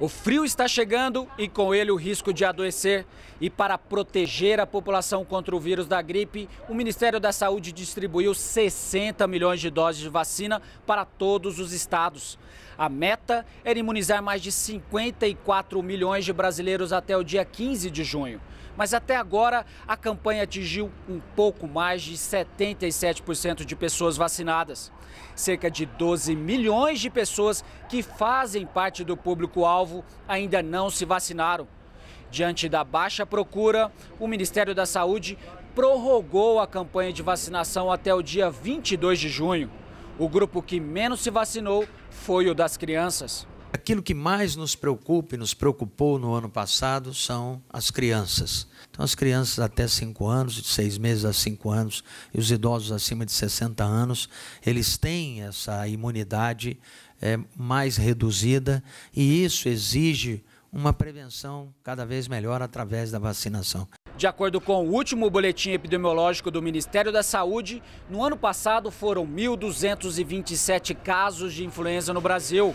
O frio está chegando e com ele o risco de adoecer. E para proteger a população contra o vírus da gripe, o Ministério da Saúde distribuiu 60 milhões de doses de vacina para todos os estados. A meta era imunizar mais de 54 milhões de brasileiros até o dia 15 de junho. Mas até agora, a campanha atingiu um pouco mais de 77% de pessoas vacinadas. Cerca de 12 milhões de pessoas que fazem parte do público-alvo público-alvo ainda não se vacinaram. Diante da baixa procura, o Ministério da Saúde prorrogou a campanha de vacinação até o dia 22 de junho. O grupo que menos se vacinou foi o das crianças. Aquilo que mais nos preocupa e nos preocupou no ano passado são as crianças. Então, as crianças até 5 anos, de 6 meses a 5 anos, e os idosos acima de 60 anos, eles têm essa imunidade é, mais reduzida e isso exige uma prevenção cada vez melhor através da vacinação. De acordo com o último boletim epidemiológico do Ministério da Saúde, no ano passado foram 1.227 casos de influenza no Brasil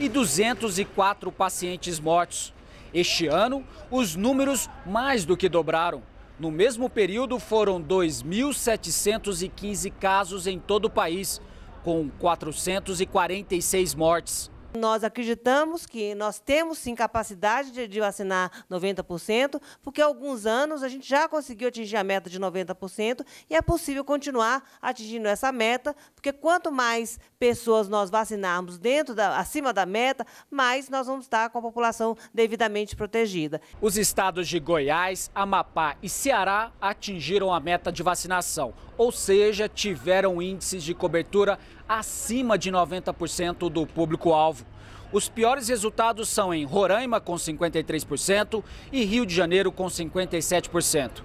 e 204 pacientes mortos. Este ano, os números mais do que dobraram. No mesmo período, foram 2.715 casos em todo o país, com 446 mortes. Nós acreditamos que nós temos sim capacidade de, de vacinar 90%, porque há alguns anos a gente já conseguiu atingir a meta de 90% e é possível continuar atingindo essa meta, porque quanto mais pessoas nós vacinarmos dentro da, acima da meta, mais nós vamos estar com a população devidamente protegida. Os estados de Goiás, Amapá e Ceará atingiram a meta de vacinação, ou seja, tiveram índices de cobertura acima de 90% do público-alvo os piores resultados são em Roraima, com 53%, e Rio de Janeiro, com 57%.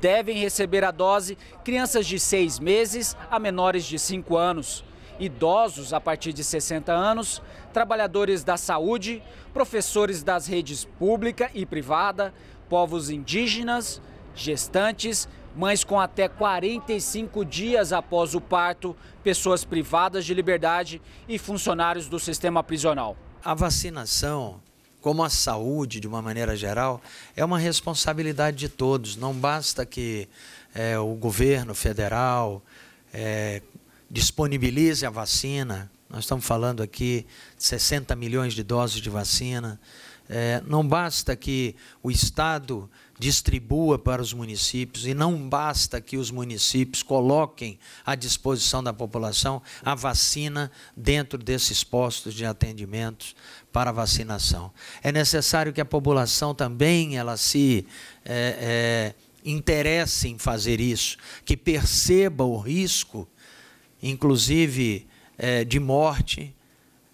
Devem receber a dose crianças de 6 meses a menores de 5 anos, idosos a partir de 60 anos, trabalhadores da saúde, professores das redes pública e privada, povos indígenas, gestantes Mães com até 45 dias após o parto, pessoas privadas de liberdade e funcionários do sistema prisional. A vacinação, como a saúde de uma maneira geral, é uma responsabilidade de todos. Não basta que é, o governo federal é, disponibilize a vacina. Nós estamos falando aqui de 60 milhões de doses de vacina. É, não basta que o Estado distribua para os municípios e não basta que os municípios coloquem à disposição da população a vacina dentro desses postos de atendimento para vacinação. É necessário que a população também ela se é, é, interesse em fazer isso, que perceba o risco, inclusive é, de morte,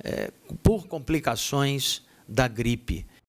é, por complicações da gripe.